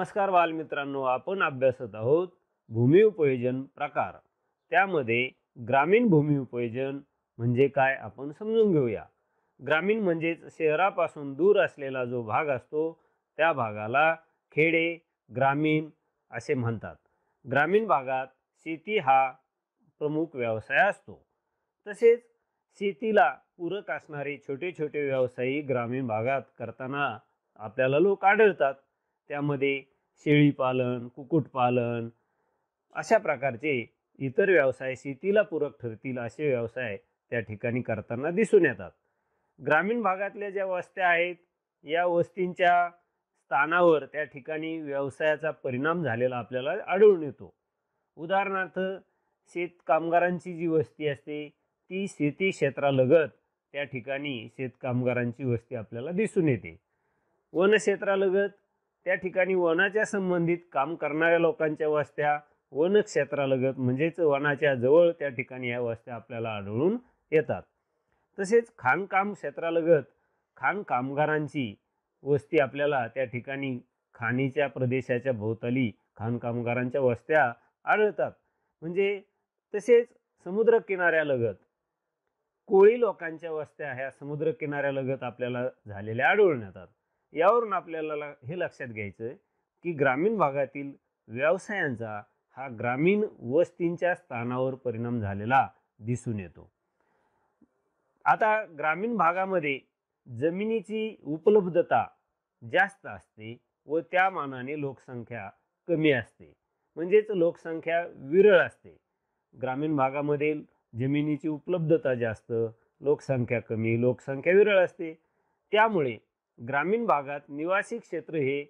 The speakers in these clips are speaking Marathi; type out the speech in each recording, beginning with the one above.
नमस्कार बालमित्रांनो आपण अभ्यासत आहोत भूमी उपयोजन प्रकार त्यामध्ये ग्रामीण भूमी उपयोजन म्हणजे काय आपण समजून घेऊया ग्रामीण म्हणजेच शहरापासून दूर असलेला जो भाग असतो त्या भागाला खेडे ग्रामीण असे म्हणतात ग्रामीण भागात शेती हा प्रमुख व्यवसाय असतो तसेच शेतीला पूरक असणारे छोटे छोटे व्यवसायी ग्रामीण भागात करताना आपल्याला लोक आढळतात त्यामध्ये शेळीपालन कुक्कुटपालन अशा प्रकारचे इतर व्यवसाय शेतीला पूरक ठरतील असे व्यवसाय त्या ठिकाणी करताना दिसून येतात ग्रामीण भागातल्या ज्या वस्त्या आहेत या वस्तींच्या स्थानावर त्या ठिकाणी व्यवसायाचा परिणाम झालेला आपल्याला आढळून येतो उदाहरणार्थ शेत कामगारांची जी वस्ती असते ती शेती क्षेत्रालगत त्या ठिकाणी शेतकामगारांची वस्ती आपल्याला दिसून येते वनक्षेत्रालगत त्या ठिकाणी वनाच्या संबंधित काम करणाऱ्या लोकांच्या वस्त्या वनक्षेत्रालगत म्हणजेच वनाच्या जवळ त्या ठिकाणी या वस्त्या आपल्याला आढळून येतात तसेच खाणकाम क्षेत्रालगत खाण कामगारांची वस्ती आपल्याला त्या ठिकाणी खाणीच्या प्रदेशाच्या भोवताली खाण कामगारांच्या वस्त्या आढळतात म्हणजे तसेच समुद्र किनाऱ्यालगत कोळी लोकांच्या वस्त्या ह्या समुद्र किनाऱ्यालगत आपल्याला झालेल्या आढळून येतात यावरून आपल्याला हे लक्षात घ्यायचं की ग्रामीण भागातील व्यवसायांचा हा ग्रामीण वस्तींच्या स्थानावर परिणाम झालेला दिसून येतो आता ग्रामीण भागामध्ये जमिनीची उपलब्धता जास्त असते व त्या मानाने लोकसंख्या कमी असते म्हणजेच लोकसंख्या विरळ असते ग्रामीण भागामध्ये जमिनीची उपलब्धता जास्त लोकसंख्या कमी लोकसंख्या विरळ असते त्यामुळे ग्रामीण भागात निवासी क्षेत्र हे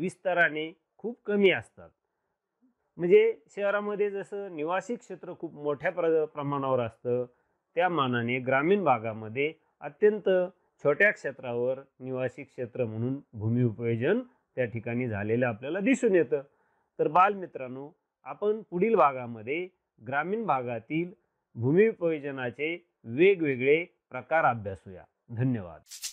विस्ताराने खूप कमी असतात म्हणजे शहरामध्ये जसं निवासी क्षेत्र खूप मोठ्या प्र प्रमाणावर असतं त्या मानाने ग्रामीण भागामध्ये अत्यंत छोट्या क्षेत्रावर निवासी क्षेत्र म्हणून उपयोजन त्या ठिकाणी झालेलं आपल्याला दिसून येतं तर बालमित्रांनो आपण पुढील भागामध्ये ग्रामीण भागातील उपयोजनाचे वेगवेगळे प्रकार अभ्यासूया धन्यवाद